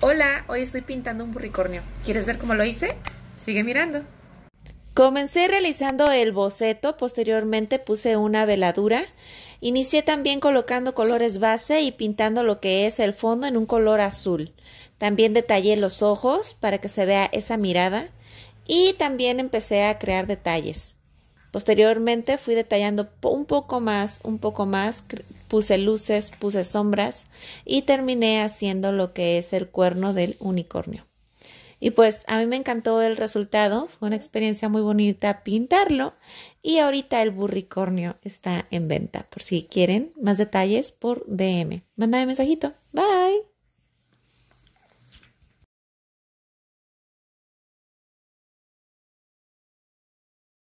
Hola, hoy estoy pintando un burricornio. ¿Quieres ver cómo lo hice? Sigue mirando. Comencé realizando el boceto, posteriormente puse una veladura. Inicié también colocando colores base y pintando lo que es el fondo en un color azul. También detallé los ojos para que se vea esa mirada y también empecé a crear detalles. Posteriormente fui detallando un poco más, un poco más, puse luces, puse sombras y terminé haciendo lo que es el cuerno del unicornio. Y pues a mí me encantó el resultado, fue una experiencia muy bonita pintarlo y ahorita el burricornio está en venta por si quieren más detalles por DM. Mándame mensajito, bye.